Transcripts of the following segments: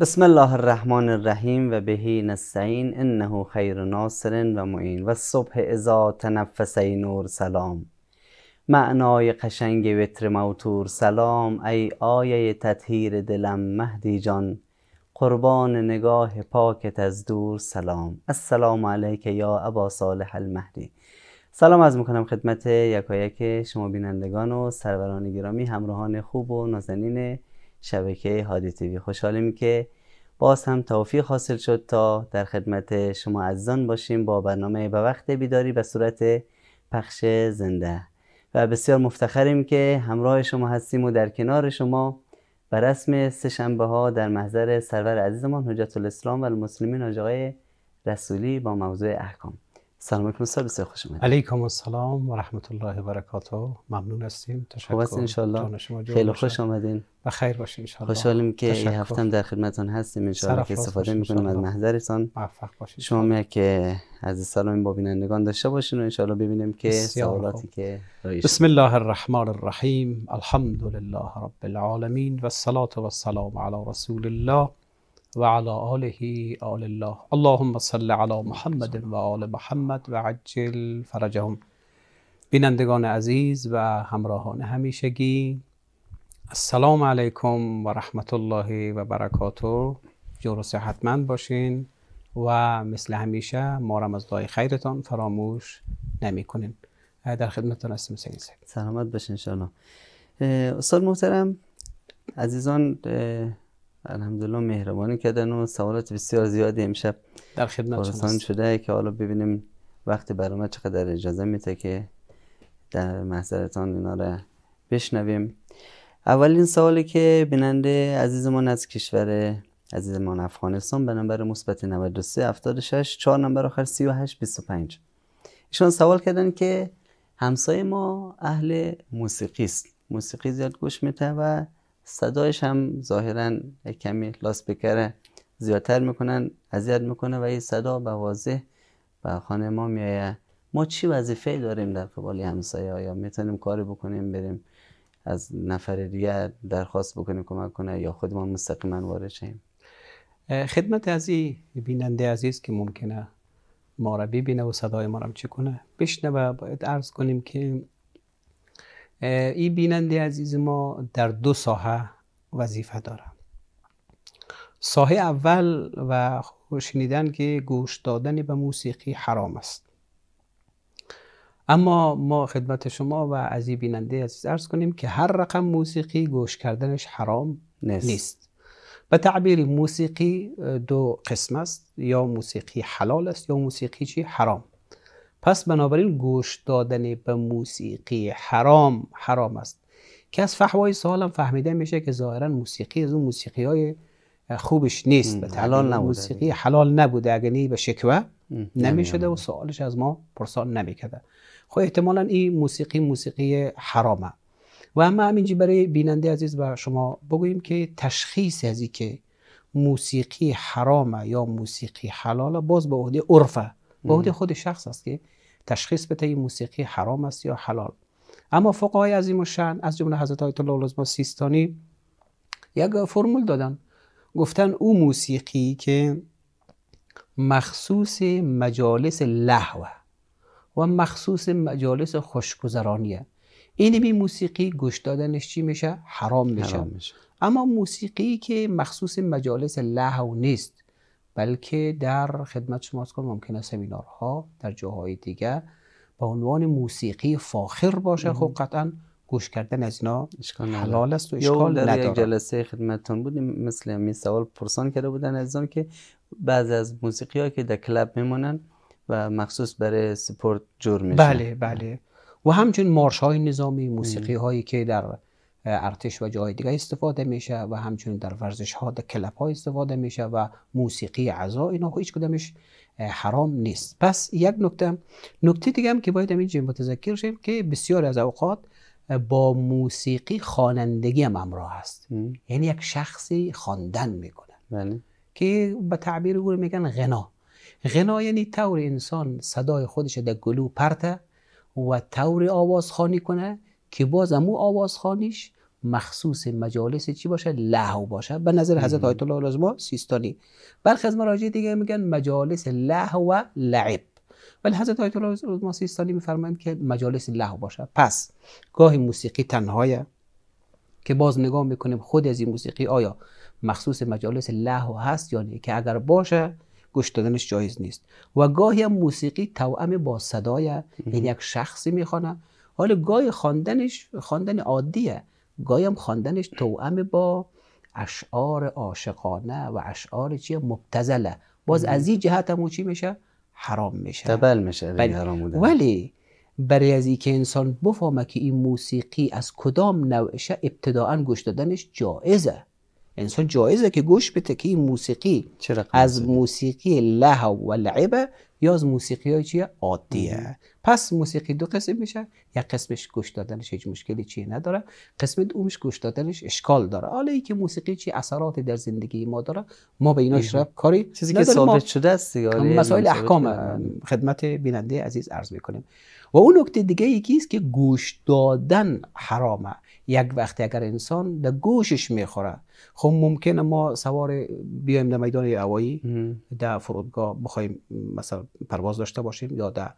بسم الله الرحمن الرحیم و بهی نستعین انه خیر ناصر و معین و صبح اذا تنفس نور سلام معنای قشنگ وتر موتور سلام ای آیه تطهیر دلم مهدی جان قربان نگاه پاکت از دور سلام السلام علیک یا ابا صالح المهدی سلام از میکنم خدمت یکایک شما بینندگان و سروران گرامی همراهان خوب و نازنین شبکه هادی تیوی خوشحالیم که باز هم توفیق حاصل شد تا در خدمت شما عزیزان باشیم با برنامه به وقت بیداری به صورت پخش زنده و بسیار مفتخریم که همراه شما هستیم و در کنار شما به رسم سه شنبه ها در محضر سرور عزیزمان حجت الاسلام و المسلمین آقای رسولی با موضوع احکام سلام علیکم استاد بسیار خوش اومدید علیکم السلام و رحمت الله و برکاته ممنون هستیم تشکر خوب ان خیلی خوش آمدین و خیر باشین ان خوشحالیم که این هفته در خدمتتون هستیم ان که استفاده می‌کنیم از محضرتون موفق باشین شما که از سلام با بینندگان داشته باشین و ان ببینیم که سوالاتی که رایش. بسم الله الرحمن الرحیم الحمد لله رب العالمین و السلام علی رسول الله و علی آله آل الله اللهم صل علی محمد و آل محمد و عجل فرجهم بینندگان عزیز و همراهان همیشگی السلام علیکم و رحمت الله و برکاته جور صحتمند باشین و مثل همیشه ما رم از خیرتان فراموش نمی کنین در خدمتتون هستیم سلامت باشین شانا استاد محترم عزیزان الحمدلله مهربانی کردن و سوالات بسیار زیادی امشب در خدمت شده که حالا ببینیم وقت برنامه چقدر اجازه میده که در محضرتان اینا رو بشنویم اولین سوالی که بیننده عزیزمان از کشور عزیزمان افغانستان به نمبر مثبت 93 76 4 نمبر آخر 38 25 ایشون سوال کردن که همسایه ما اهل موسیقی است موسیقی زیاد گوش میده و صدایش هم ظاهرا کمی لاسپیکر زیادتر میکنن اذیت میکنه و این صدا به واضح به خانه ما میایه ما چی وظیفه داریم در قبال همسایه یا میتونیم کاری بکنیم بریم از نفر دیگه درخواست بکنیم کمک کنه یا خودمان مستقیما وارد شیم خدمت از این بیننده عزیز که ممکنه ما را ببینه و صدای ما را چک کنه بشنوه باید عرض کنیم که این بیننده عزیز ما در دو ساحه وظیفه دارم ساحه اول و شنیدن که گوش دادن به موسیقی حرام است اما ما خدمت شما و از این بیننده عزیز ارز کنیم که هر رقم موسیقی گوش کردنش حرام نیست, نیست. به تعبیر موسیقی دو قسم است یا موسیقی حلال است یا موسیقی چی حرام پس بنابراین گوش دادن به موسیقی حرام حرام است که از فحوای سال هم فهمیده میشه که ظاهرا موسیقی از اون موسیقی های خوبش نیست به حلال نبوده موسیقی حلال نبوده اگر نی به شکوه نمیشده و سوالش از ما پرسان نمیکرده خب احتمالا این موسیقی موسیقی حرامه و اما همینجی برای بیننده عزیز و شما بگوییم که تشخیص از که موسیقی حرامه یا موسیقی حلاله باز به عهده عرفه به خود شخص است که تشخیص بده این موسیقی حرام است یا حلال اما فقهای عظیم و شن از جمله حضرت آیت الله العظما سیستانی یک فرمول دادن گفتن او موسیقی که مخصوص مجالس لحوه و مخصوص مجالس خوشگذرانیه این موسیقی گوش دادنش چی میشه حرام میشه, حرام میشه. اما موسیقی که مخصوص مجالس لحو نیست بلکه در خدمت شما از کنم ممکنه سمینارها در جاهای دیگه به عنوان موسیقی فاخر باشه خب قطعا گوش کردن از اینا حلال است و اشکال نداره در یک جلسه خدمتتون بودیم مثل این سوال پرسان کرده بودن از که بعض از موسیقی ها که در کلب میمونن و مخصوص برای سپورت جور میشه بله بله و همچنین مارش های نظامی موسیقی هایی که در ارتش و جای دیگه استفاده میشه و همچنین در ورزش ها در کلپ ها استفاده میشه و موسیقی عزا اینا هیچ کدامش حرام نیست پس یک نکته نکته دیگه هم که باید همینجا متذکر شیم که بسیار از اوقات با موسیقی خوانندگی هم امراه است یعنی یک شخصی خواندن میکنه بله. که به تعبیر او میگن غنا غنا یعنی طور انسان صدای خودش در گلو پرته و طور آواز خانی کنه که باز آواز آوازخانیش مخصوص مجالس چی باشه لهو باشه به نظر حضرت آیت الله العظما سیستانی برخی از مراجع دیگه میگن مجالس لهو و لعب ولی حضرت آیت الله العظما سیستانی میفرمایند که مجالس لهو باشه پس گاهی موسیقی تنهایه که باز نگاه میکنیم خود از این موسیقی آیا مخصوص مجالس لهو هست یا که اگر باشه گوش دادنش جایز نیست و گاهی موسیقی توأم با صدای یعنی یک شخصی میخوانه حالا گای خواندنش خواندن عادیه گای هم خواندنش توأم با اشعار عاشقانه و اشعار چیه مبتزله باز از این جهت هم چی میشه حرام میشه تبل میشه یعنی بله. حرام ولی برای از که انسان بفهمه که این موسیقی از کدام نوعشه ابتداعا گوش دادنش جایزه انسان جایزه که گوش بده که این موسیقی از موسیقی لحو و لعبه یا از موسیقی های چیه عادیه پس موسیقی دو قسم میشه یک قسمش گوش دادنش هیچ مشکلی چی نداره قسم دومش گوش دادنش اشکال داره حالا که موسیقی چی اثرات در زندگی ما داره ما به اینا شرب کاری چیزی که شده است آره، مسائل احکام خدمت بیننده عزیز عرض میکنیم و اون نکته دیگه یکی است که گوش دادن حرامه یک وقتی اگر انسان در گوشش میخوره خب ممکنه ما سوار بیایم در میدان هوایی در فرودگاه بخوایم مثلا پرواز داشته باشیم یا در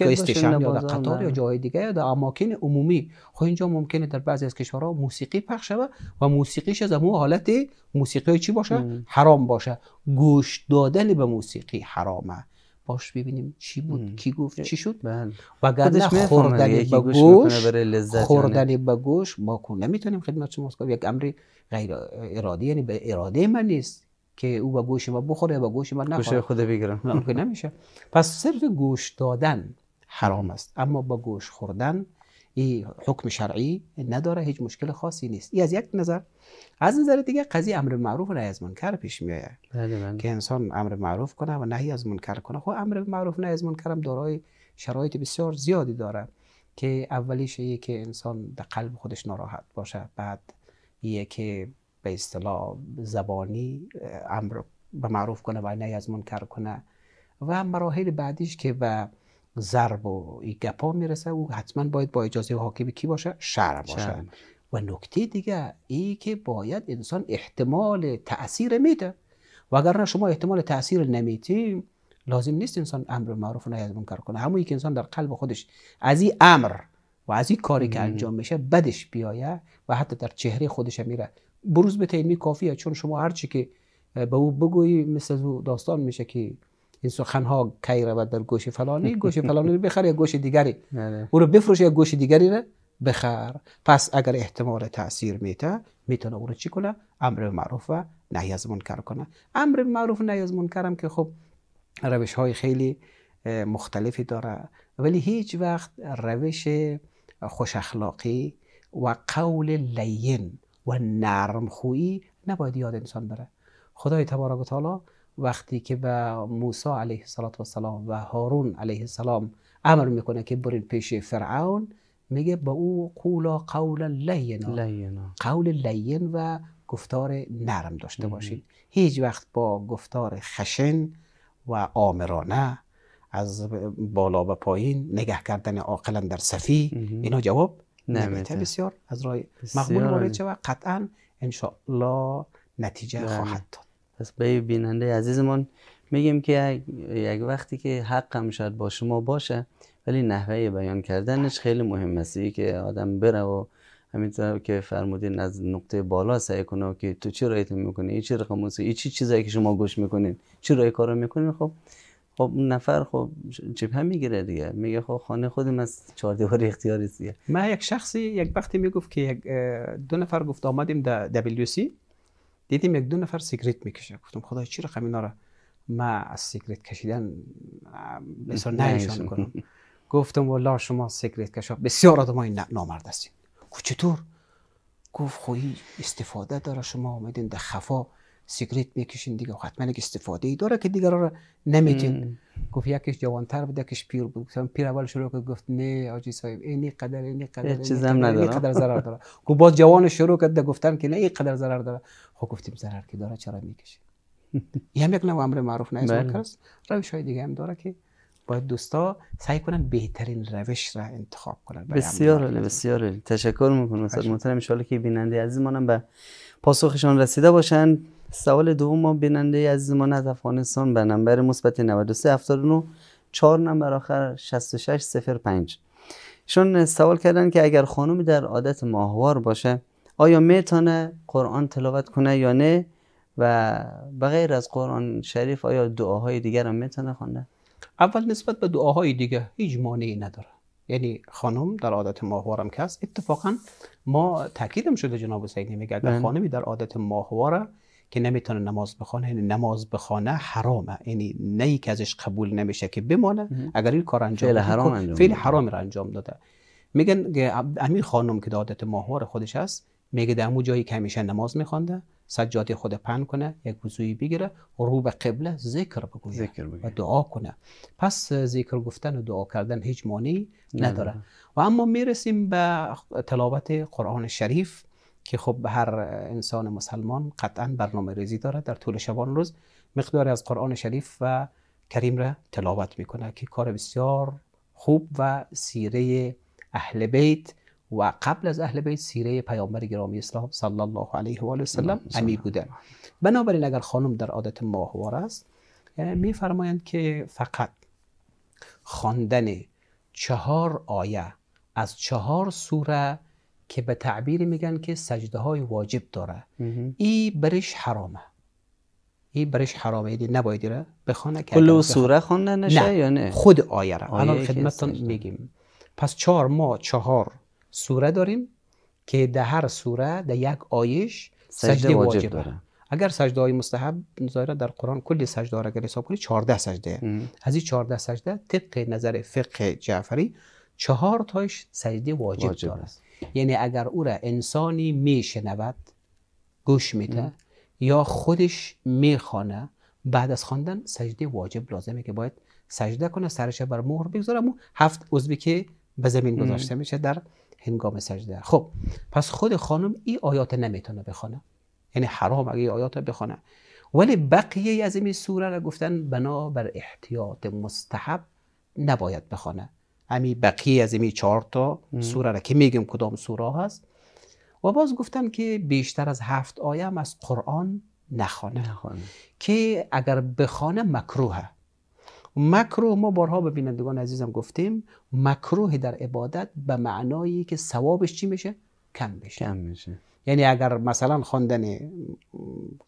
استیشن یا در قطار یا جای دیگه یا در اماکن عمومی خب اینجا ممکنه در بعضی از کشورها موسیقی پخش شود و موسیقیش از اون حالت موسیقی چی باشه حرام باشه گوش دادن به موسیقی حرامه آش ببینیم چی بود کی گفت چی شد من بله. وگرنه خوردن با گوش یعنی. خوردن به گوش ما کن نمیتونیم خدمت شما کنیم یک امری غیر ارادی یعنی به اراده من نیست که او با گوش ما بخوره به گوش ما نخوره گوش خود بگیرم نمیشه پس صرف گوش دادن حرام است اما با گوش خوردن این حکم شرعی نداره هیچ مشکل خاصی نیست این از یک نظر از نظر دیگه قضیه امر معروف و نهی از منکر پیش میایه بله، بله. که انسان امر معروف کنه و نهی از منکر کنه خب امر معروف نهی از منکر هم دارای شرایط بسیار زیادی داره که اولیش ایه که انسان در قلب خودش ناراحت باشه بعد یه که به اصطلاح زبانی امر به معروف کنه و نهی از منکر کنه و مراحل بعدیش که و ضرب و این گپا میرسه او حتما باید با اجازه حاکم کی باشه شهر باشه و نکته دیگه ای که باید انسان احتمال تاثیر میده و نه شما احتمال تاثیر نمیتی لازم نیست انسان امر معروف نهی از منکر کنه همون که انسان در قلب خودش از این امر و از این کاری که انجام میشه بدش بیایه و حتی در چهره خودش میره بروز به تیمی کافیه چون شما هرچی که به او بگویی مثل داستان میشه که این سخن ها کی رود در گوش فلانی گوش فلانی رو بخر یا گوش دیگری آره. او رو بفروش یا گوش دیگری رو بخر پس اگر احتمال تاثیر میته میتونه او رو چی کنه امر معروف و نهی از منکر کنه امر معروف نهی از هم که خب روش های خیلی مختلفی داره ولی هیچ وقت روش خوش اخلاقی و قول لین و نرم خویی نباید یاد انسان بره خدای تبارک و تعالی وقتی که به موسی علیه السلام و هارون علیه السلام امر میکنه که برین پیش فرعون میگه با او قولا قولا لینا قول لین و گفتار نرم داشته باشید هیچ وقت با گفتار خشن و آمرانه از بالا به پایین نگه کردن عاقلا در صفی اینا جواب نمیده بسیار از رای مقبول مورد و قطعا انشاءالله نتیجه بله. خواهد داد پس به بیننده عزیزمان میگیم که یک وقتی که حق هم شاید با شما باشه ولی نحوه بیان کردنش خیلی مهم است که آدم بره و همینطور که فرمودین از نقطه بالا سعی کنه که تو چی رایت میکنی این چی رقم این چی چیزایی که شما گوش میکنین چی رای کارو میکنین خب خب اون نفر خب چپ هم میگیره دیگه میگه خب خانه خودم از چهار دیوار اختیاری دیگه من یک شخصی یک وقتی میگفت که دو نفر گفت آمدیم در دبلیو سی دیدیم یک دو نفر سیگریت میکشه گفتم خدای چی رقم اینا را ما از سیگریت کشیدن بسیار نهیشان کنم گفتم والله شما سیگریت کشا بسیار آدم های نامرد هستین گفت چطور گفت خویی خب استفاده داره شما اومدین در خفا سیگریت میکشین دیگه خب حتما یک استفاده ای داره که دیگر را نمیتین گفت یکیش جوانتر بود یکیش پیر بود گفتم پیر اول شروع کرد گفت نه آجی صاحب این قدر این قدر هم نداره قدر ضرر داره گفت باز جوان شروع کرد گفتن که نه این قدر ضرر داره خب گفتیم ضرر که داره چرا میکشه این هم یک نوع امر معروف نه است بله. روش های دیگه هم داره که باید دوستا سعی کنن بهترین روش را انتخاب کنن بسیار بسیار تشکر میکنم استاد محترم ان که بیننده منم به پاسخشان رسیده باشند سوال دوم ما بیننده عزیز ما از افغانستان به نمبر مثبت 93 79 4 نمبر آخر 66 05 سوال کردن که اگر خانم در عادت ماهوار باشه آیا میتونه قرآن تلاوت کنه یا نه و بغیر از قرآن شریف آیا دعاهای دیگر هم میتونه خونده اول نسبت به دعاهای دیگه هیچ مانعی نداره یعنی خانم در عادت ماهوارم که هست اتفاقا ما تاکیدم شده جناب حسینی میگه اگر بله. خانمی در عادت ماهواره که نمیتونه نماز بخونه یعنی نماز بخونه حرامه یعنی نه که ازش قبول نمیشه که بمانه اگر این کار انجام فعل حرام خب، فعل حرام را انجام داده میگن امیر خانم که در عادت ماهوار خودش هست میگه در جایی که همیشه نماز میخوانده سجاده خود پن کنه یک وضوعی بگیره رو به قبله ذکر بگویه ذکر و دعا کنه پس ذکر گفتن و دعا کردن هیچ مانعی نداره و اما میرسیم به تلاوت قرآن شریف که خب هر انسان مسلمان قطعا برنامه ریزی داره در طول شبان روز مقداری از قرآن شریف و کریم را تلاوت میکنه که کار بسیار خوب و سیره اهل بیت و قبل از اهل بیت سیره پیامبر گرامی اسلام صلی الله علیه و آله وسلم امی بوده بنابراین اگر خانم در عادت ماهوار است میفرمایند که فقط خواندن چهار آیه از چهار سوره که به تعبیر میگن که سجده های واجب داره این برش حرامه این برش حرامه یعنی نباید را بخونه کل سوره خاندن نشه یا نه خود آیه را الان خدمتتون میگیم پس چهار ما چهار سوره داریم که در هر سوره در یک آیش سجده, واجب, واجب داره اگر سجده های مستحب ظاهرا در قرآن کلی سجده ها را اگر حساب کنی 14 سجده ام. از این 14 سجده طبق نظر فقه جعفری چهار تاش سجده واجب, داره یعنی اگر او را انسانی میشنود گوش میده یا خودش میخوانه بعد از خواندن سجده واجب لازمه که باید سجده کنه سرش بر مهر بگذاره و هفت عضوی که به زمین گذاشته میشه در هنگام سجده خب پس خود خانم این آیات نمیتونه بخونه یعنی حرام اگه ای آیات بخونه ولی بقیه از این سوره را گفتن بنا بر احتیاط مستحب نباید بخونه همین بقیه از این چهار تا سوره را که میگم کدام سوره هست و باز گفتن که بیشتر از هفت آیه از قرآن نخوانه که اگر بخوانه مکروهه مکروه ما بارها به بینندگان عزیزم گفتیم مکروه در عبادت به معنایی که ثوابش چی میشه کم بشه میشه یعنی اگر مثلا خواندن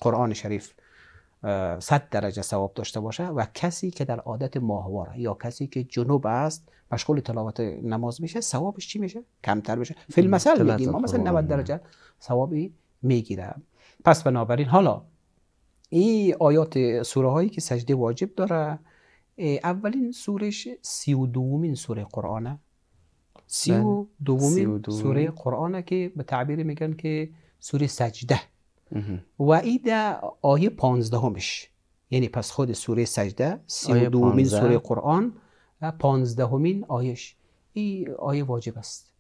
قرآن شریف 100 درجه ثواب داشته باشه و کسی که در عادت ماهواره یا کسی که جنوب است مشغول تلاوت نماز میشه ثوابش چی میشه کمتر بشه فیلم مثل میگیم ما مثلا 90 درجه ثوابی میگیره پس بنابراین حالا این آیات سوره هایی که سجده واجب داره اولین سورش سی و دومین سوره قرآنه بله. سی و دومین سوره قرآنه که به تعبیر میگن که سوره سجده و این آیه پانزدهمش یعنی پس خود سوره سجده سی و دومین سوره قرآن و پانزدهمین آیش این آیه واجب است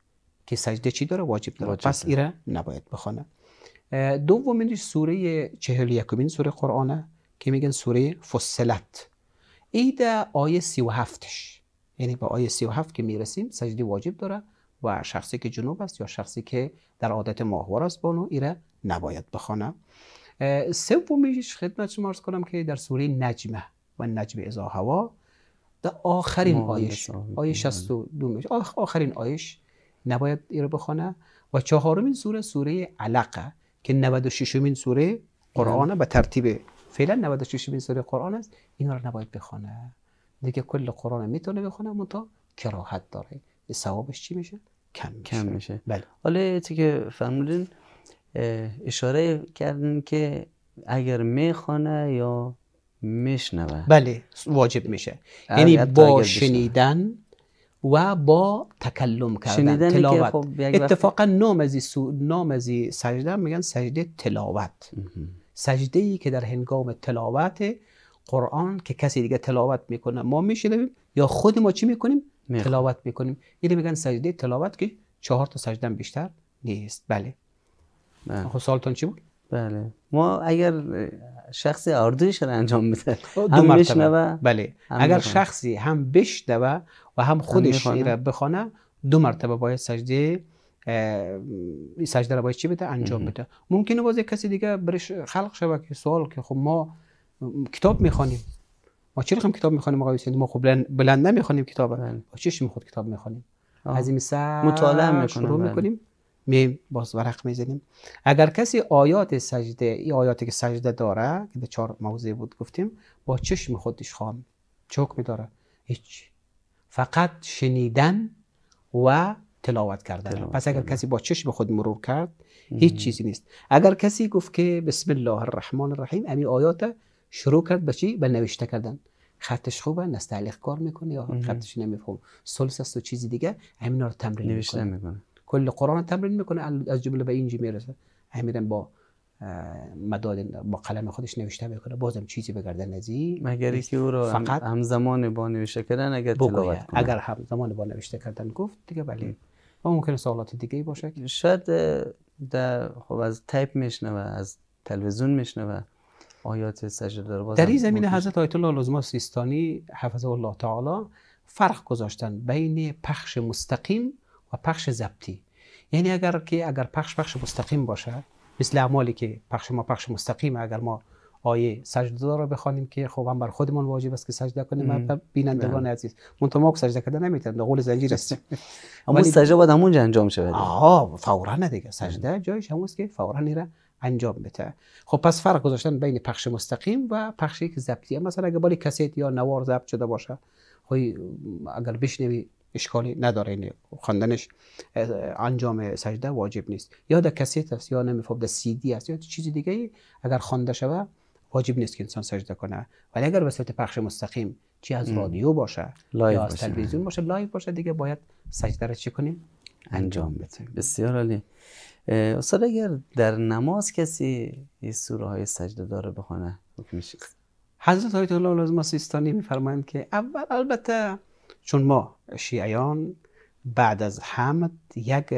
که سجده چی داره واجب داره واجب پس ایره نباید بخوانه دومینش سوره چهل یکمین سوره قرآنه که میگن سوره فصلت عید آیه 37 ش یعنی به آیه 37 که میرسیم سجده واجب داره و شخصی که جنوب است یا شخصی که در عادت ماهوار است بانو ایره نباید بخوانه سومیش خدمت شما ارز کنم که در سوره نجمه و نجم ازا هوا در آخرین آیش آیه 62 بله. آخرین آیش نباید ایره بخوانه و چهارمین سوره سوره علقه که 96 مین سوره قرآن بله. به ترتیب فعلا 96 بین سوره قرآن است اینا رو نباید بخونه دیگه کل قرآن میتونه بخونه تا کراهت داره ثوابش چی میشه کم میشه کم میشه بله حالا که فرمودین اشاره کردن که اگر میخونه یا میشنوه بله واجب میشه یعنی با شنیدن و با تکلم کردن تلاوت خب اتفاقا نام از سجده میگن سجده تلاوت سجده ای که در هنگام تلاوت قرآن که کسی دیگه تلاوت میکنه ما میشنویم یا خود ما چی میکنیم تلاوت میکنیم اینو میگن سجده تلاوت که چهار تا سجده بیشتر نیست بله خب چی بود بله ما اگر شخصی اردویش رو انجام بده هم بشنوه بله اگر شخصی هم بشنوه و هم خودش رو بخوانه دو مرتبه باید سجده سجده رو باید چی بده انجام بده ممکنه باز کسی دیگه برش خلق شوه که سوال که خب ما کتاب میخوانیم ما چرا خب کتاب میخوانیم آقای ما خب بلند نمیخوانیم کتاب بله. با چشم خود کتاب میخوانیم از این سر مطالعه شروع بله. میکنیم می باز ورق میزنیم اگر کسی آیات سجده ای آیاتی که سجده داره که به چهار موضع بود گفتیم با چشم خودش خوان چه میداره هیچ فقط شنیدن و تلاوت کردن پس اگر کسی با چشم خود مرور کرد هیچ چیزی نیست اگر کسی گفت که بسم الله الرحمن الرحیم امی آیات شروع کرد به چی به نوشته کردن خطش خوبه نستعلیق کار میکنه یا خطش نمیفهم سلس است و چیزی دیگه همینا رو تمرین نوشته میکنه. میکنه کل قرآن تمرین میکنه از جمله به اینجی میرسه همین با مداد با قلم خودش نوشته میکنه بازم چیزی بگردن نزی مگر اینکه او را فقط همزمان با نوشته کردن اگر تلاوت اگر همزمان با نوشته کردن گفت دیگه بله و ممکنه سوالات دیگه باشه شاید در خب از تایپ و از تلویزیون و آیات سجده در در این زمینه حضرت آیت الله لزما سیستانی حفظه الله تعالی فرق گذاشتن بین پخش مستقیم و پخش ضبطی یعنی اگر که اگر پخش پخش مستقیم باشه مثل اعمالی که پخش ما پخش مستقیم اگر ما آیه سجده را بخوانیم که خب هم بر خودمان واجب است که سجده کنیم بینندگان عزیز منتها ما خب سجده کردن نمیتونیم قول زنجیر است. اما سجده باید همونجا انجام شود آها فورا دیگه سجده جایش همونست که فورا را انجام بده خب پس فرق گذاشتن بین پخش مستقیم و پخشی که ضبطیه مثلا اگه بالی کسیت یا نوار ضبط شده باشه خب اگر بشنوی اشکالی نداره این یعنی خواندنش انجام سجده واجب نیست یا در کسیت است یا نمیفهم خب در سی دی است یا چیز دیگه ای اگر خوانده شود. واجب نیست که انسان سجده کنه ولی اگر به صورت پخش مستقیم چی از رادیو باشه یا از تلویزیون باشه لایو باشه دیگه باید سجده را چی کنیم انجام بده. بسیار عالی استاد اگر در نماز کسی این سوره های سجده داره بخونه حکمش حضرت آیت الله العظیم سیستانی میفرمایند که اول البته چون ما شیعیان بعد از حمد یک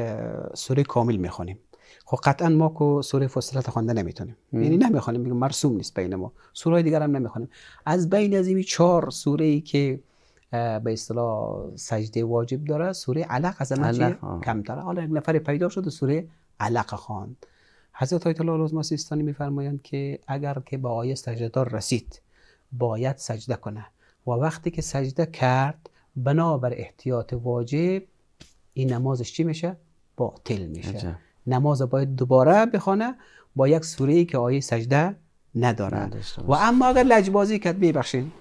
سوره کامل میخونیم خب قطعا ما کو سوره فصلت خوانده نمیتونیم یعنی نمیخوانیم میگم مرسوم نیست بین ما سوره دیگر هم نمیخوانیم از بین از این چهار سوره ای که به اصطلاح سجده واجب داره سوره علق از همه کمتره حالا یک نفر پیدا شد و سوره علق خواند حضرت آیت الله العظما سیستانی میفرمایند که اگر که به آیه سجده رسید باید سجده کنه و وقتی که سجده کرد بنابر احتیاط واجب این نمازش چی میشه؟ باطل میشه نماز باید دوباره بخونه با یک سوره ای که آیه سجده نداره و اما اگر لجبازی کرد ببخشید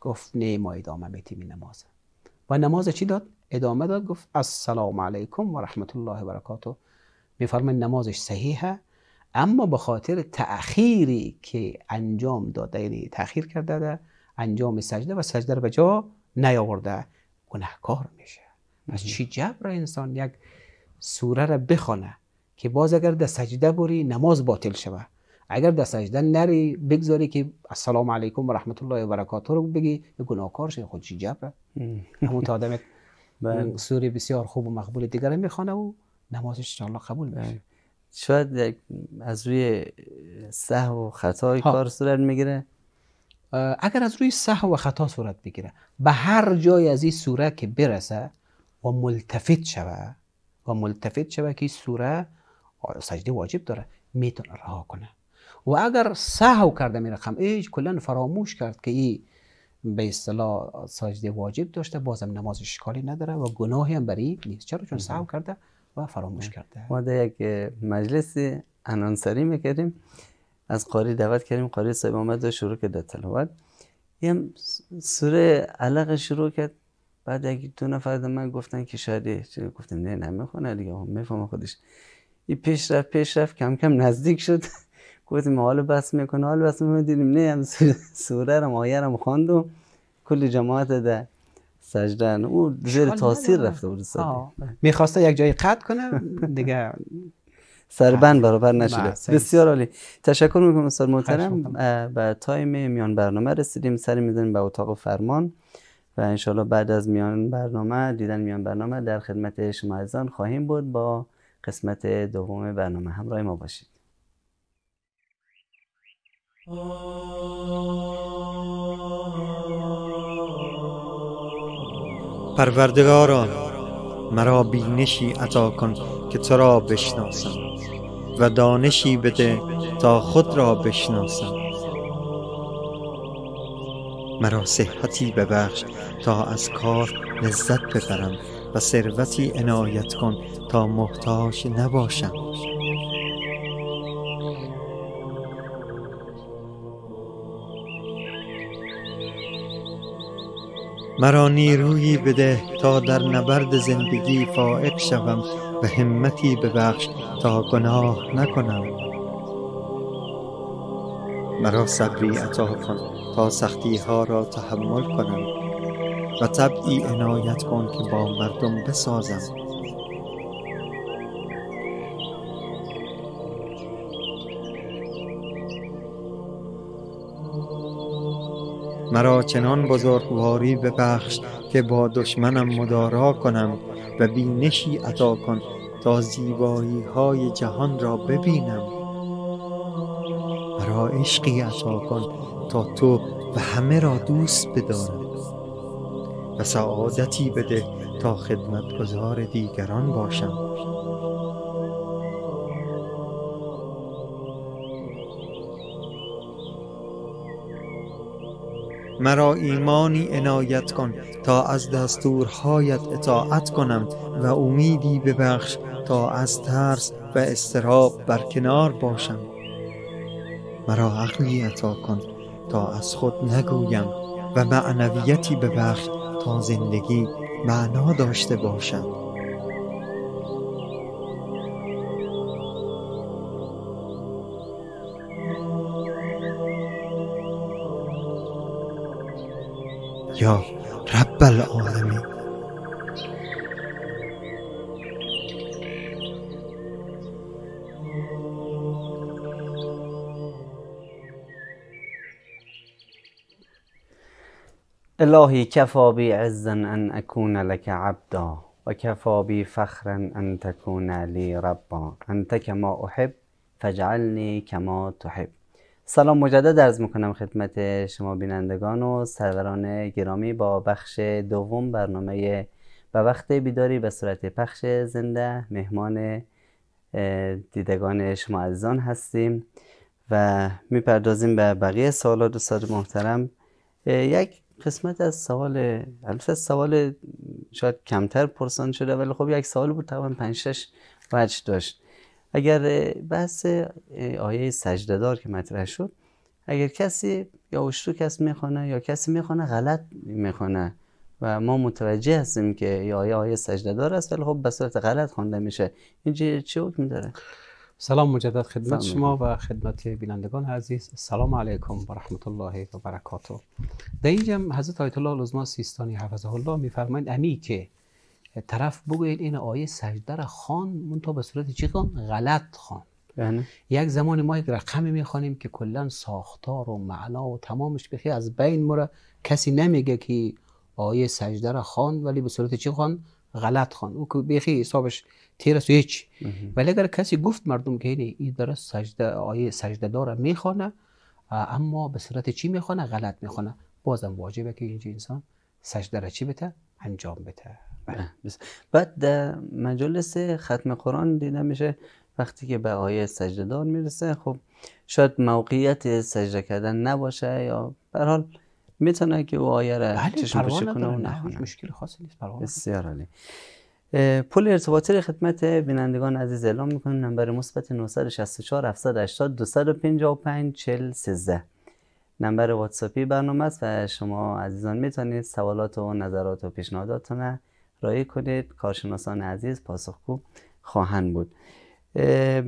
گفت نه ما ادامه میتیم نماز و نماز چی داد ادامه داد گفت السلام علیکم و رحمت الله و برکاته میفرمه نمازش صحیحه اما به خاطر تأخیری که انجام داده یعنی تأخیر کرده ده انجام سجده و سجده به جا نیاورده گناهکار میشه پس چی جبر انسان یک سوره را بخونه که باز اگر در سجده بری نماز باطل شوه اگر در سجده نری بگذاری که السلام علیکم و رحمت الله و برکاته رو بگی گناهکار شه خود چی جبره همون تا آدم بله. سوری بسیار خوب و مقبول دیگر میخوانه و نمازش الله قبول میشه بله. شاید از روی سهو و خطای کار صورت میگیره اگر از روی سهو و خطا صورت بگیره به هر جای از این سوره که برسه و ملتفت شوه و ملتفت شوه که این سوره سجده واجب داره میتونه رها کنه و اگر سهو کرده می رقم ایج کلا فراموش کرد که ای به اصطلاح سجده واجب داشته بازم نماز شکالی نداره و گناهی هم برای نیست چرا چون سهو کرده و فراموش کرده ما در یک مجلس انانسری میکردیم از قاری دعوت کردیم قاری صاحب آمد و شروع کرد تلاوت یه سوره علق شروع کرد بعد یک دو نفر من گفتن که شاید گفتم نه نمیخونه دیگه میفهمه خودش این پیش رفت پیش رفت کم کم نزدیک شد گفتیم حال بس میکنه حال بس میکنه دیدیم نه هم سوره رم آیه رم خواند و کل جماعت ده سجدن او زیر تاثیر رفته بود میخواسته یک جایی قد کنه دیگه سربند برابر نشده بسیار عالی تشکر میکنم استاد محترم به تایم میان برنامه رسیدیم سری میزنیم به اتاق فرمان و انشالله بعد از میان برنامه دیدن میان برنامه در خدمت شما عزیزان خواهیم بود با قسمت دوم برنامه همراه ما باشید پروردگاران مرا بینشی عطا کن که تو را بشناسم و دانشی بده تا خود را بشناسم مرا صحتی ببخش تا از کار لذت ببرم و ثروتی عنایت کن تا محتاج نباشم مرا نیرویی بده تا در نبرد زندگی فائق شوم و همتی ببخش تا گناه نکنم مرا صبری عطا کن تا سختی ها را تحمل کنم و طبعی عنایت کن که با مردم بسازم مرا چنان بزرگواری ببخش که با دشمنم مدارا کنم و بینشی عطا کن تا زیبایی های جهان را ببینم مرا عشقی عطا کن تا تو و همه را دوست بدارم و سعادتی بده تا خدمتگزار دیگران باشم مرا ایمانی عنایت کن تا از دستورهایت اطاعت کنم و امیدی ببخش تا از ترس و استراب بر کنار باشم مرا عقلی عطا کن تا از خود نگویم و معنویتی ببخش تا زندگی معنا داشته باشم یا رب العالمین الهی کفا بی عزا ان اکون لک عبدا و کفا بی فخرا ان تکون لی ربا انت کما احب فجعلنی کما تحب سلام مجدد ارز میکنم خدمت شما بینندگان و سروران گرامی با بخش دوم برنامه به وقت بیداری به صورت پخش زنده مهمان دیدگان شما عزیزان هستیم و میپردازیم به بقیه سوالات استاد محترم یک قسمت از سوال البته سوال شاید کمتر پرسان شده ولی خب یک سوال بود تقریبا 5 6 وجه داشت اگر بحث آیه سجده دار که مطرح شد اگر کسی یا اشتو کس میخونه یا کسی میخونه غلط میخونه و ما متوجه هستیم که یا آیه آیه دار است ولی خب به صورت غلط خوانده میشه اینجا چه حکمی داره سلام مجدد خدمت شما و خدمت بینندگان عزیز سلام علیکم و رحمت الله و برکاته در اینجا حضرت آیت الله العظما سیستانی حفظه الله میفرمایند امی که طرف بگوید این آیه سجده را خان من تا به صورت چی خوان غلط خوان بله. یک زمان ما یک رقمی میخوانیم که کلا ساختار و معنا و تمامش بخی از بین مرا کسی نمیگه که آیه سجده را خان ولی به صورت چی خوان غلط خوان او که بخی حسابش تیرس و هیچ ولی اگر کسی گفت مردم که اینه این داره سجده آیه سجده داره میخوانه اما به صورت چی میخوانه غلط میخوانه بازم واجبه که اینجا انسان سجده را چی بده انجام بده بعد در مجلس ختم قرآن دیده میشه وقتی که به آیه سجده دار میرسه خب شاید موقعیت سجده کردن نباشه یا به حال میتونه که او آیه را بله، چشم کنه و نخونه مشکل خاصی نیست بسیار عالی پل ارتباطی خدمت بینندگان عزیز اعلام میکنیم نمبر مثبت 964 780 255 40 13 نمبر واتساپی برنامه است و شما عزیزان میتونید سوالات و نظرات و پیشنهاداتتون رای کنید کارشناسان عزیز پاسخگو خواهند بود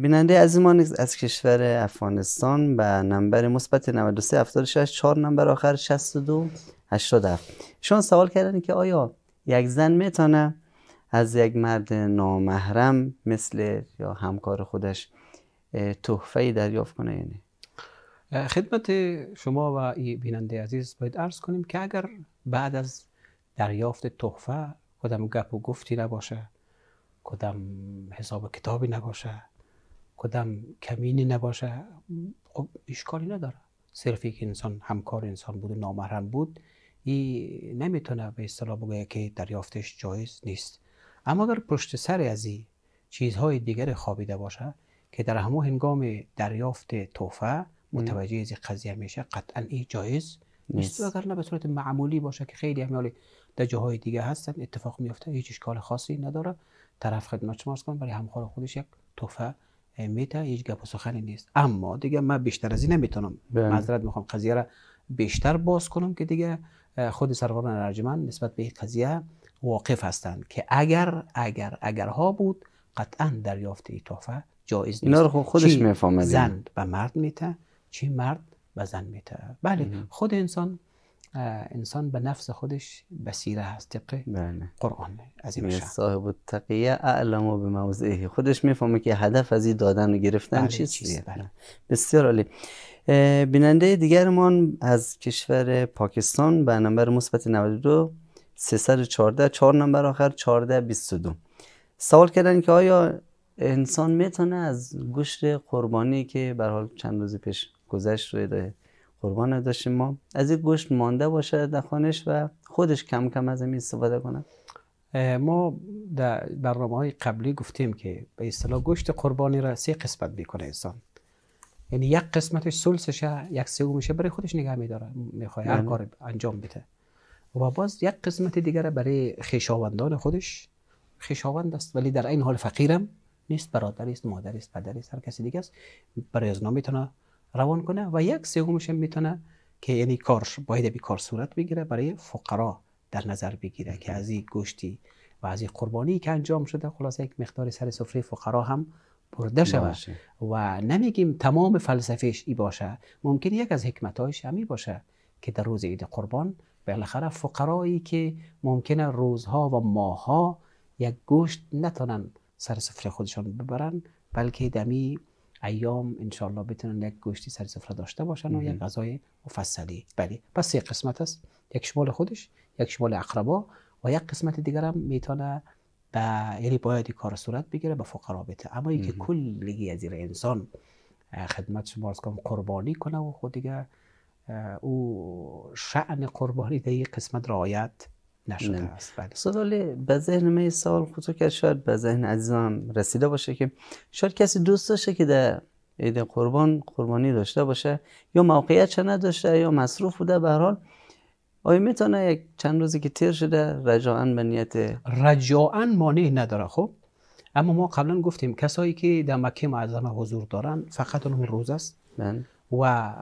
بیننده ما از کشور افغانستان به نمبر مثبت 93 76 4 نمبر آخر 62 87 شما سوال کردن که آیا یک زن میتونه از یک مرد نامحرم مثل یا همکار خودش تحفه ای دریافت کنه یعنی خدمت شما و بیننده عزیز باید عرض کنیم که اگر بعد از دریافت تحفه کدام گپ و گفتی نباشه کدام حساب کتابی نباشه کدام کمینی نباشه خب اشکالی نداره صرف یک انسان همکار انسان بود و نامحرم بود ای نمیتونه به اصطلاح بگه که دریافتش جایز نیست اما اگر پشت سر از چیزهای دیگر خوابیده باشه که در همون هنگام دریافت توفه متوجه از قضیه میشه قطعا این جایز نیست اگر نه به صورت معمولی باشه که خیلی همیالی در جاهای دیگه هستن اتفاق میفته هیچ اشکال خاصی نداره طرف خدمت شماست کن برای همخوار خودش یک توفه میته هیچ گپ و سخنی نیست اما دیگه من بیشتر از این نمیتونم بله. معذرت میخوام قضیه را بیشتر باز کنم که دیگه خود سرور ارجمند نسبت به قضیه واقف هستند که اگر اگر اگرها بود قطعا دریافت این تحفه جایز نیست اینا خودش میفهمه زن و مرد میته چی مرد به زن میته بله خود انسان انسان به نفس خودش بسیره هست طبق بله. قرآن از این صاحب التقیه اعلم و به موضعه خودش میفهمه که هدف از این دادن و گرفتن بله چیست, بله. بسیار عالی بیننده دیگرمان از کشور پاکستان به نمبر مثبت 92 314 4 نمبر آخر 14 22 سوال کردن که آیا انسان میتونه از گوشت قربانی که به حال چند روز پیش گذشت روی قربان داشتیم ما از این گوشت مانده باشه در خانش و خودش کم کم از این استفاده کنه ما در برنامه های قبلی گفتیم که به اصطلاح گوشت قربانی را سه قسمت میکنه انسان یعنی یک قسمتش سلسشه یک سومشه برای خودش نگه میداره میخواد هر یعنی؟ کار انجام بده و باز یک قسمت دیگر برای خیشاوندان خودش خیشاوند است ولی در این حال فقیرم نیست برادر است مادر است پدر است هر کسی دیگه است برای ازنا میتونه روان کنه و یک سومش میتونه که یعنی کار باید بی کار صورت بگیره برای فقرا در نظر بگیره که از این گوشتی و از این قربانی که انجام شده خلاصه یک مقدار سر سفره فقرا هم برده شود و نمیگیم تمام فلسفهش ای باشه ممکن یک از حکمتهایش همی باشه که در روز عید قربان بالاخره فقرایی که ممکنه روزها و ماهها یک گوشت نتونن سر سفره خودشان ببرن بلکه دمی ایام انشالله بتونن یک گوشتی سر سفره داشته باشن و یک غذای مفصلی بله پس سه قسمت است یک شمال خودش یک شمال اقربا و یک قسمت دیگر هم میتونه به یعنی باید کار صورت بگیره به فقرا بده اما اینکه کلی از انسان خدمت شما از قربانی کنه و خود او شعن یک قسمت رعایت نشده است بله. به ذهن من سوال خطور کرد شاید به ذهن عزیزم رسیده باشه که شاید کسی دوست داشته که در عید قربان قربانی داشته باشه یا موقعیت چه نداشته یا مصروف بوده به حال آیا میتونه یک چند روزی که تیر شده رجاعن به نیت رجاعن مانع نداره خب اما ما قبلا گفتیم کسایی که در مکه معظمه حضور دارن فقط اون روز است بله. و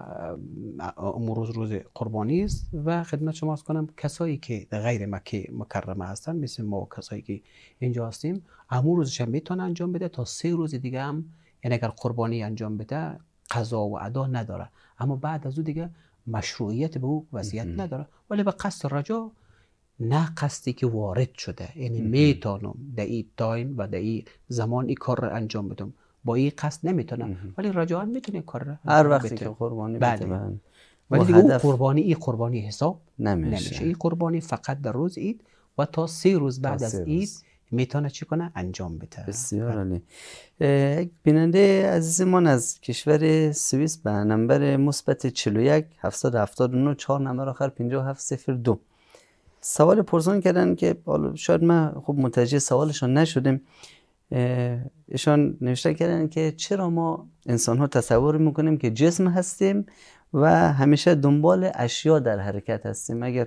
امروز روز قربانی است و خدمت شما از کنم کسایی که غیر مکه مکرمه هستن مثل ما کسایی که اینجا هستیم امروزش هم میتونه انجام بده تا سه روز دیگه هم یعنی اگر قربانی انجام بده قضا و ادا نداره اما بعد از او دیگه مشروعیت به او وضعیت نداره ولی به قصد رجا نه قصدی که وارد شده یعنی میتانم در این تایم و در این زمان این کار را انجام بدم با این قصد نمیتونن ولی رجاعت میتونه کار را هر وقتی که قربانی بله. بله. ولی دیگه قربانی این قربانی حساب نمیشه, نمیشه. این قربانی فقط در روز اید و تا سه روز بعد از اید میتونه چی کنه انجام بده بسیار بله. عالی بیننده عزیزمان از کشور سوئیس به نمبر مثبت 41 779 4 نمبر آخر 5702 سوال پرسون کردن که شاید من خوب متوجه سوالشان نشدیم ایشان نوشته کردن که چرا ما انسان ها تصور میکنیم که جسم هستیم و همیشه دنبال اشیا در حرکت هستیم اگر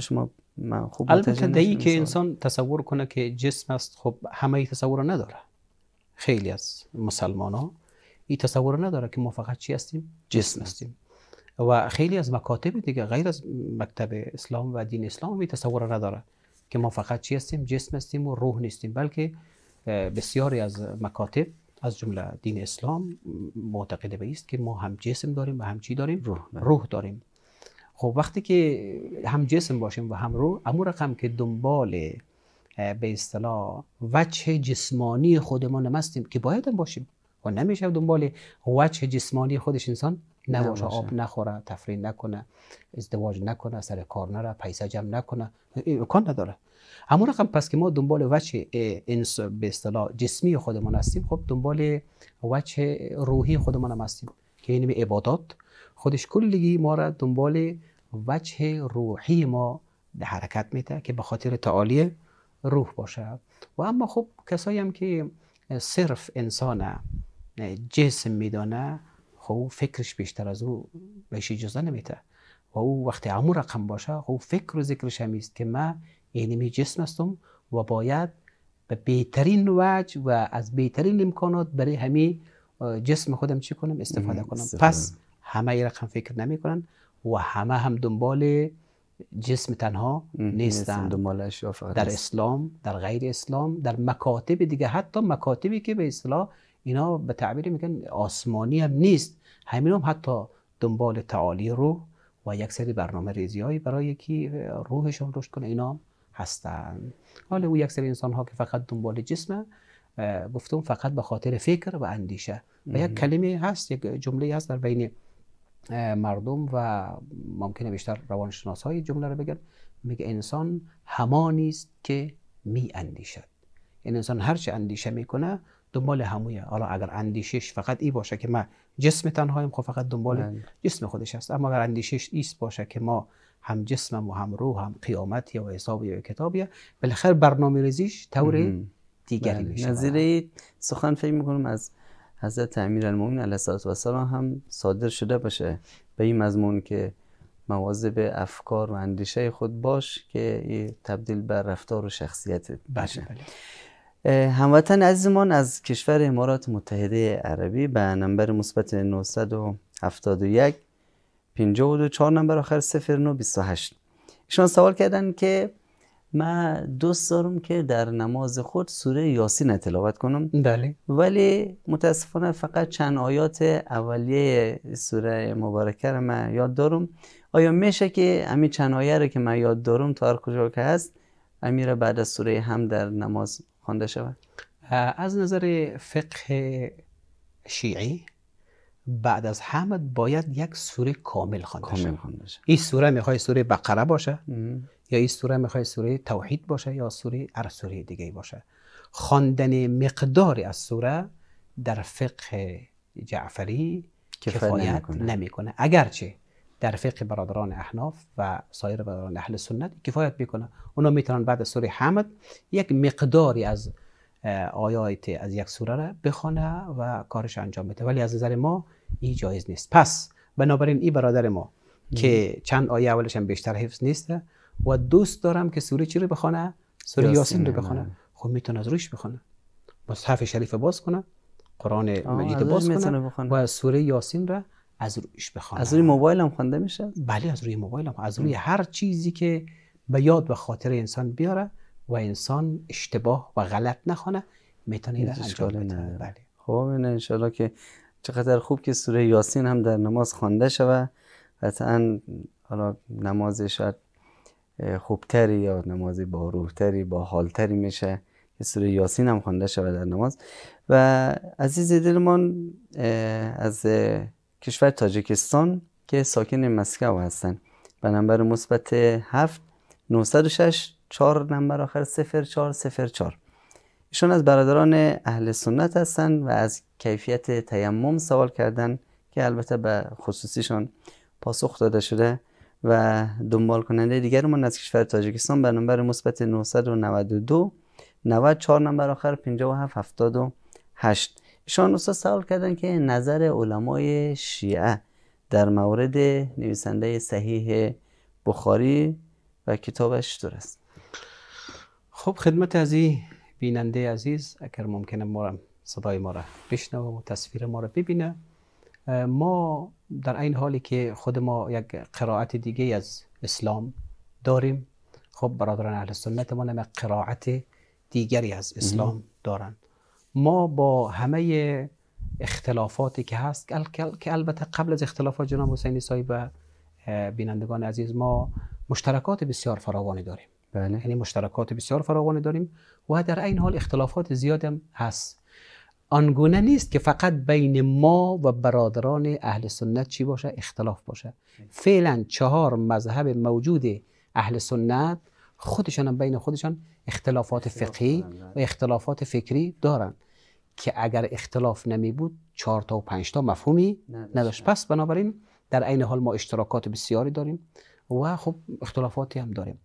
شما من خوب البته ای که انسان تصور کنه که جسم است خب همه ای تصور نداره خیلی از مسلمان ها این تصور نداره که ما فقط چی هستیم جسم هستیم و خیلی از مکاتب دیگه غیر از مکتب اسلام و دین اسلام این تصور نداره که ما فقط چی هستیم جسم هستیم و روح نیستیم بلکه بسیاری از مکاتب از جمله دین اسلام معتقد به است که ما هم جسم داریم و هم چی داریم روح, داریم خب وقتی که هم جسم باشیم و هم روح امور رقم که دنبال به اصطلاح وجه جسمانی خودمان هستیم که باید هم باشیم و نمیشه دنبال وجه جسمانی خودش انسان نباشه آب نخوره تفریح نکنه ازدواج نکنه سر کار نره پیسه جمع نکنه امکان نداره همون رقم پس که ما دنبال وجه انس به اصطلاح جسمی خودمون هستیم خب دنبال وجه روحی خودمون هم هستیم که این یعنی عبادات خودش کلی ما را دنبال وجه روحی ما حرکت میده که به خاطر تعالی روح باشه و اما خب کسایی هم که صرف انسانه جسم میدانه خب فکرش بیشتر از او بهش اجازه نمیده و او وقتی امو رقم باشه خب فکر و ذکرش همیست که من اینمی جسم هستم و باید به بهترین وجه و از بهترین امکانات برای همه جسم خودم چی کنم استفاده کنم پس همه رقم فکر نمی کنن و همه هم دنبال جسم تنها نیستن در اسلام در غیر اسلام در مکاتب دیگه حتی مکاتبی که به اصطلاح اینا به تعبیری میگن آسمانی هم نیست همین هم حتی دنبال تعالی روح و یک سری برنامه ریزی هایی برای که روحشون رشد کنه اینا هستن حالا او یک سری انسان ها که فقط دنبال جسمه گفتم فقط به خاطر فکر و اندیشه و یک کلمه هست یک جمله هست در بین مردم و ممکنه بیشتر روانشناس های جمله رو بگن میگه انسان همانی است که می اندیشد این یعنی انسان هرچه اندیشه میکنه دنبال همویه حالا اگر اندیشش فقط ای باشه که ما جسم تنهاییم خب فقط دنبال بله. جسم خودش است اما اگر اندیشش ایست باشه که ما هم جسمم و هم روح هم قیامت یا حساب یا یا بالاخره برنامه ریزیش طور دیگری بله. میشه نظیر سخن فکر میکنم از حضرت المومین علیه السلام هم صادر شده باشه به این مضمون که مواظب افکار و اندیشه خود باش که تبدیل به رفتار و شخصیت بشه بله، هموطن عزیزمان از کشور امارات متحده عربی به نمبر مثبت 971 52 4 نمبر آخر 0928 ایشان سوال کردن که من دوست دارم که در نماز خود سوره یاسین تلاوت کنم بله ولی متاسفانه فقط چند آیات اولیه سوره مبارکه رو من یاد دارم آیا میشه که همین چند آیه رو که من یاد دارم تا هر کجا که هست امیر بعد از سوره هم در نماز خوانده شود از نظر فقه شیعی بعد از حمد باید یک سوره کامل خوانده شود این سوره میخوای سوره بقره باشه یا این سوره میخوای سوره توحید باشه یا سوره هر سوره دیگه باشه خواندن مقداری از سوره در فقه جعفری کفایت نمیکنه اگر اگرچه در فقه برادران احناف و سایر برادران اهل سنت کفایت میکنه اونا میتونن بعد سوره حمد یک مقداری از آیات از یک سوره را بخونه و کارش انجام بده ولی از نظر ما این جایز نیست پس بنابراین این برادر ما که چند آیه اولش هم بیشتر حفظ نیست و دوست دارم که سوره چی رو بخونه سوره یاسین رو بخونه خب میتونه از روش بخونه مصحف شریف باز کنه قرآن مجید باز کنه و سوره یاسین را از رویش بخوانم از روی موبایل هم خوانده میشه بله از روی موبایل هم از روی هر چیزی که به یاد و خاطر انسان بیاره و انسان اشتباه و غلط نخونه میتونه این انجام بله خب انشالله که چقدر خوب که سوره یاسین هم در نماز خوانده شوه قطعا حالا نماز شاید خوبتری یا نمازی با روحتری با حالتری میشه که سوره یاسین هم خوانده شود در نماز و عزیز دلمان از کشور تاجیکستان که ساکن مسکو هستند به نمبر مثبت 7 906 4 نمبر آخر 0404 ایشون از برادران اهل سنت هستند و از کیفیت تیمم سوال کردن که البته به خصوصیشان پاسخ داده شده و دنبال کننده دیگرمون از کشور تاجیکستان به نمبر مثبت 992 94 نمبر آخر 5778 شان استاد سوال کردن که نظر علمای شیعه در مورد نویسنده صحیح بخاری و کتابش درست خب خدمت از بیننده عزیز اگر ممکنه ما صدای ما را بشنوه و تصویر ما را ببینه ما در این حالی که خود ما یک قرائت دیگه از اسلام داریم خب برادران اهل سنت ما هم قرائت دیگری از اسلام دارن ما با همه اختلافاتی که هست که البته قبل از اختلافات جناب حسین سایی و بینندگان عزیز ما مشترکات بسیار فراوانی داریم بله. یعنی مشترکات بسیار فراوانی داریم و در این حال اختلافات هم هست آنگونه نیست که فقط بین ما و برادران اهل سنت چی باشه اختلاف باشه فعلا چهار مذهب موجود اهل سنت خودشان هم بین خودشان اختلافات فقهی و اختلافات فکری دارن که اگر اختلاف نمی بود چهار تا و پنج تا مفهومی نداشت پس بنابراین در عین حال ما اشتراکات بسیاری داریم و خب اختلافاتی هم داریم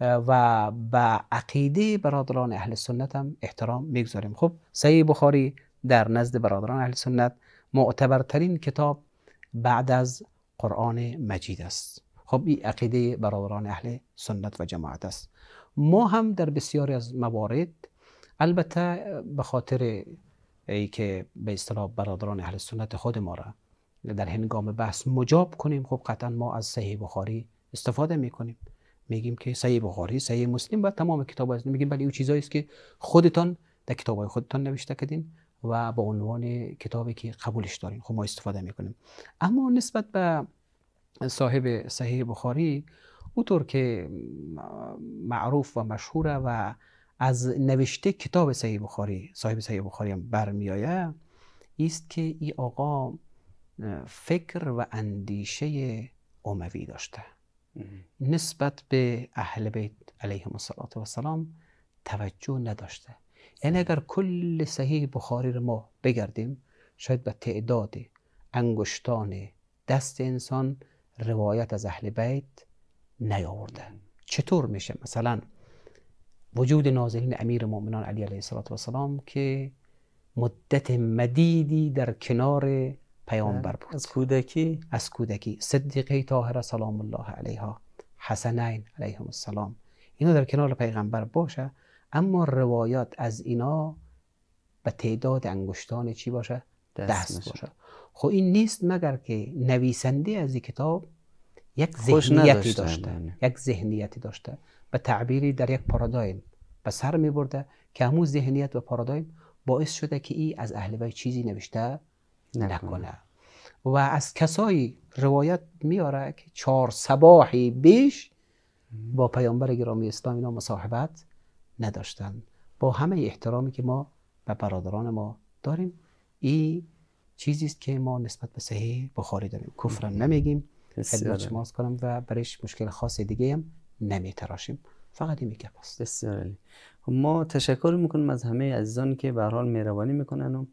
و به عقیده برادران اهل سنت هم احترام میگذاریم خب صحیح بخاری در نزد برادران اهل سنت معتبرترین کتاب بعد از قرآن مجید است خب این عقیده برادران اهل سنت و جماعت است ما هم در بسیاری از موارد البته به خاطر ای که به اصطلاح برادران اهل سنت خود ما را در هنگام بحث مجاب کنیم خب قطعا ما از صحیح بخاری استفاده میکنیم میگیم که صحیح بخاری صحیح مسلم و تمام کتاب از میگیم ولی بله، اون چیزایی است که خودتان در کتابهای خودتان نوشته کردین و با عنوان کتابی که قبولش دارین خب ما استفاده میکنیم اما نسبت به صاحب صحیح بخاری اونطور که معروف و مشهوره و از نوشته کتاب صحیح بخاری صاحب صحیح بخاری هم برمیآید است که این آقا فکر و اندیشه اموی داشته نسبت به اهل بیت علیهم السلام توجه نداشته یعنی اگر کل صحیح بخاری رو ما بگردیم شاید به تعداد انگشتان دست انسان روایت از اهل بیت نیاورده چطور میشه مثلا وجود نازلین امیر مؤمنان علی علیه السلام که مدت مدیدی در کنار پیامبر بود از کودکی از کودکی صدیقه طاهره سلام الله علیها حسنین علیهم السلام اینا در کنار پیغمبر باشه اما روایات از اینا به تعداد انگشتان چی باشه دست, دست باشه خب این نیست مگر که نویسنده از این کتاب یک ذهنیتی داشته یک ذهنیتی داشته به تعبیری در یک پارادایم به سر می برده که همون ذهنیت و پارادایم باعث شده که ای از اهل بیت چیزی نوشته نکنه و از کسایی روایت میاره که چهار سباحی بیش با پیامبر گرامی اسلام اینا مصاحبت نداشتن با همه احترامی که ما به برادران ما داریم این چیزی است که ما نسبت به صحیح بخاری داریم کفرم نمیگیم خدمت شما کنم و برایش مشکل خاص دیگه هم نمی تراشیم فقط این میگه است بسیار خب ما تشکر میکنیم از همه عزیزان که به حال مهربانی میکنن و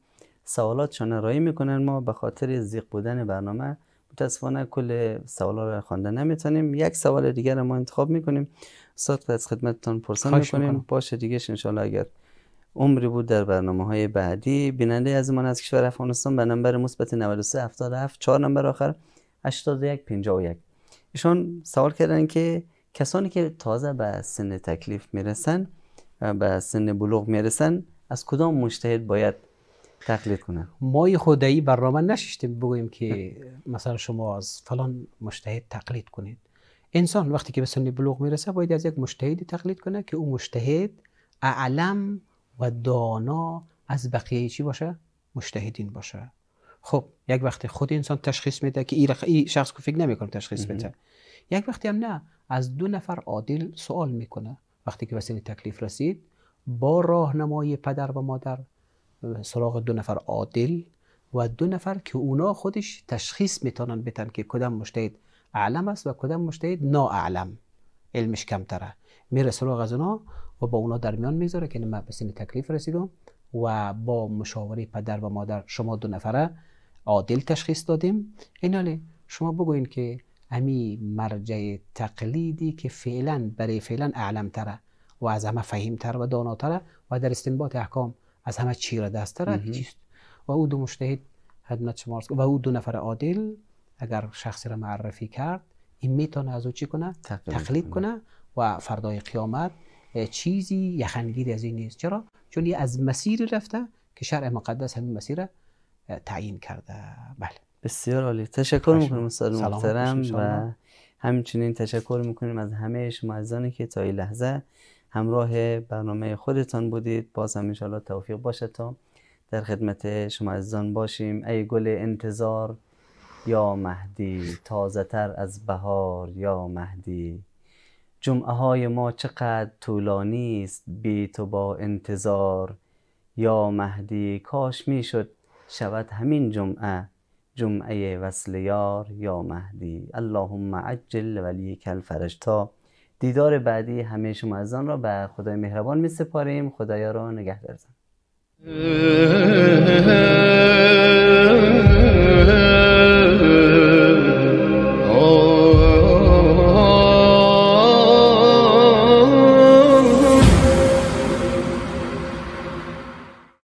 سوالات شان رایی میکنن ما به خاطر زیق بودن برنامه متاسفانه کل سوالا رو خوانده نمیتونیم یک سوال دیگر ما انتخاب میکنیم صد از خدمتتان پرسان میکنیم باشه دیگه انشالله اگر عمری بود در برنامه های بعدی بیننده از من از کشور افغانستان به نمبر مثبت 9377 4 نمبر آخر 81 51 ایشان سوال کردن که کسانی که تازه به سن تکلیف میرسن به سن بلوغ میرسن از کدام مجتهد باید تقلید کنه ما خدایی برنامه نشیشتیم بگویم که مثلا شما از فلان مجتهد تقلید کنید انسان وقتی که به سن بلوغ میرسه باید از یک مجتهدی تقلید کنه که او مجتهد اعلم و دانا از بقیه چی باشه مجتهدین باشه خب یک وقتی خود انسان تشخیص میده که این ای شخص که فکر نمیکنه تشخیص بده یک وقتی هم نه از دو نفر عادل سوال میکنه وقتی که به تکلیف رسید با راهنمای پدر و مادر سراغ دو نفر عادل و دو نفر که اونا خودش تشخیص میتونن بتن که کدام مشتید اعلم است و کدام مجتهد ناعلم علمش کمتره میره سراغ از اونا و با اونا در میان میذاره که من به سن تکلیف رسیدم و با مشاوره پدر و مادر شما دو نفره عادل تشخیص دادیم ایناله شما بگوین که امی مرجع تقلیدی که فعلا برای فعلا تره و از همه تر و داناتره و در استنباط احکام از همه چیره را چیست و او دو مجتهد خدمت شما و او دو نفر عادل اگر شخصی را معرفی کرد این میتونه از او چی کنه تقلید, کنه و فردای قیامت چیزی یخنگیر از این نیست چرا چون از مسیر رفته که شرع مقدس همین مسیر تعیین کرده بله بسیار عالی تشکر میکنم استاد محترم و همچنین تشکر میکنیم از همه شما عزیزانی که تا این لحظه همراه برنامه خودتان بودید باز هم انشاءالله توفیق باشه تا در خدمت شما عزیزان باشیم ای گل انتظار یا مهدی تازه تر از بهار یا مهدی جمعه های ما چقدر طولانی است بی تو با انتظار یا مهدی کاش میشد شود همین جمعه جمعه وصل یار یا مهدی اللهم عجل ولی کل تا دیدار بعدی همه شما از آن را به خدای مهربان می سپاریم خدایا را نگه دارزن